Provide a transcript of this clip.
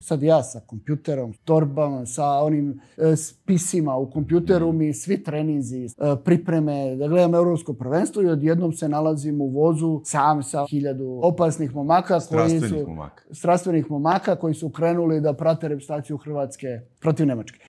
Sad ja sa kompjuterom, torbom, sa onim e, spisima u kompjuteru mi svi treninzi, e, pripreme, da gledam evropsko prvenstvo i odjednom se nalazim u vozu sam sa hiljadu opasnih momaka koji su... Momaka. Strastvenih momaka. koji su krenuli da prate repustaciju Hrvatske protiv Nemačke.